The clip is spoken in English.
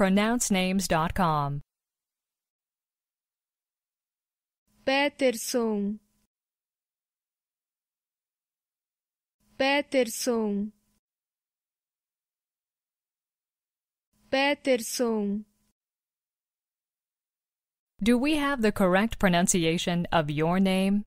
pronouncenames.com. Peterson Peterson Peterson Do we have the correct pronunciation of your name?